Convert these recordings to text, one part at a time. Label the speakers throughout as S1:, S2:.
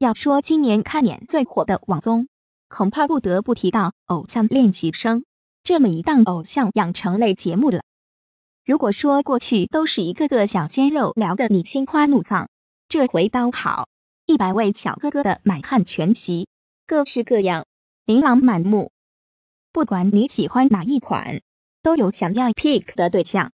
S1: 要说今年看脸最火的网综，恐怕不得不提到《偶像练习生》这么一档偶像养成类节目了。如果说过去都是一个个小鲜肉撩得你心花怒放，这回倒好，一百位小哥哥的满汉全席，各式各样，琳琅满目。不管你喜欢哪一款，都有想要 pick 的对象。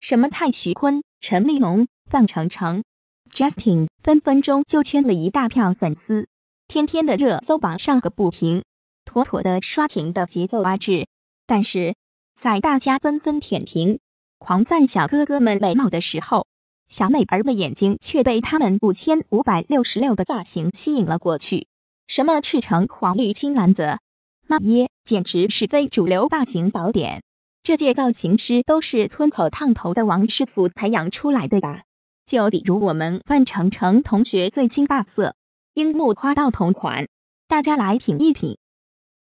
S1: 什么蔡徐坤、陈立农、范丞丞。Justin 分分钟就圈了一大票粉丝，天天的热搜榜上个不停，妥妥的刷屏的节奏啊！制。但是在大家纷纷舔屏、狂赞小哥哥们美貌的时候，小美儿的眼睛却被他们五千五百六十六的发型吸引了过去。什么赤橙黄绿青蓝紫，妈耶，简直是非主流发型宝典！这届造型师都是村口烫头的王师傅培养出来的吧？就比如我们范丞丞同学最新发色，樱木花道同款，大家来品一品。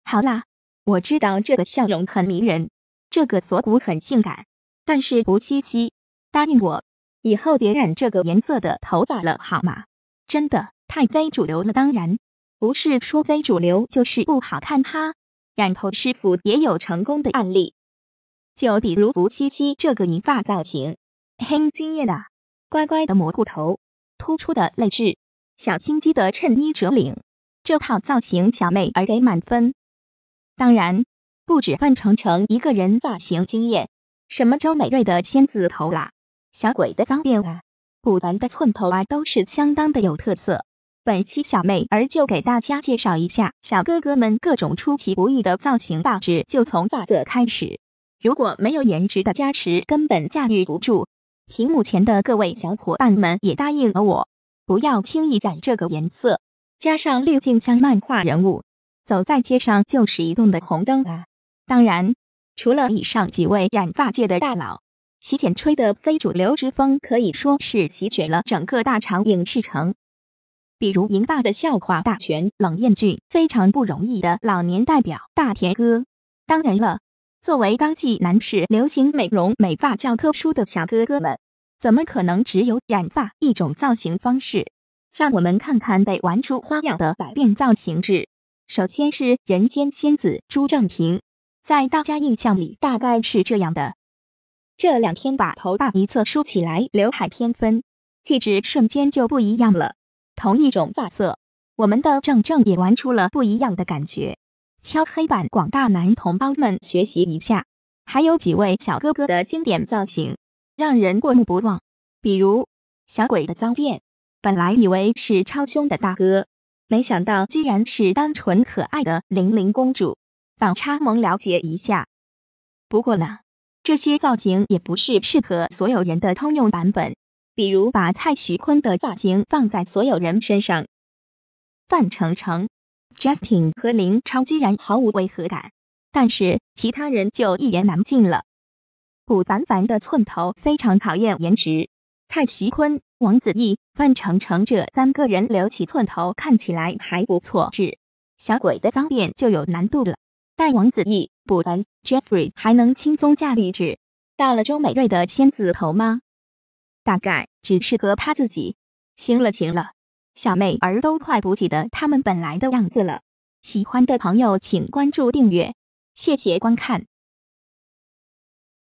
S1: 好啦，我知道这个笑容很迷人，这个锁骨很性感，但是胡七七，答应我，以后别染这个颜色的头发了好吗？真的太非主流了。当然，不是说非主流就是不好看哈，染头师傅也有成功的案例。就比如胡七七这个银发造型，很惊艳的。乖乖的蘑菇头，突出的泪痣，小心机的衬衣折领，这套造型小妹儿给满分。当然，不止范丞丞一个人发型惊艳，什么周美瑞的仙子头啦，小鬼的脏辫啊，古玩的寸头啊，都是相当的有特色。本期小妹儿就给大家介绍一下小哥哥们各种出其不意的造型吧，只就从发色开始，如果没有颜值的加持，根本驾驭不住。屏幕前的各位小伙伴们也答应了我，不要轻易染这个颜色，加上滤镜像漫画人物，走在街上就是移动的红灯啊！当然，除了以上几位染发界的大佬，洗剪吹的非主流之风可以说是席卷了整个大长影视城。比如银发的笑话大全，冷艳俊非常不容易的老年代表大田哥。当然了，作为当季男士流行美容美发教科书的小哥哥们。怎么可能只有染发一种造型方式？让我们看看被玩出花样的百变造型制。首先是人间仙子朱正廷，在大家印象里大概是这样的。这两天把头发一侧梳起来，刘海偏分，气质瞬间就不一样了。同一种发色，我们的正正也玩出了不一样的感觉。敲黑板，广大男同胞们学习一下。还有几位小哥哥的经典造型。让人过目不忘，比如小鬼的脏辫，本来以为是超凶的大哥，没想到居然是单纯可爱的玲玲公主，反差萌了解一下。不过呢，这些造型也不是适合所有人的通用版本，比如把蔡徐坤的发型放在所有人身上，范丞丞、Justin 和林超居然毫无违和感，但是其他人就一言难尽了。古凡凡的寸头非常考验颜值，蔡徐坤、王子异、范丞丞这三个人留起寸头看起来还不错。小鬼的脏辫就有难度了，但王子异、古凡、Jeffrey 还能轻松驾驭。到了周美瑞的仙子头吗？大概只适合他自己。行了行了，小妹儿都快不记得他们本来的样子了。喜欢的朋友请关注订阅，谢谢观看。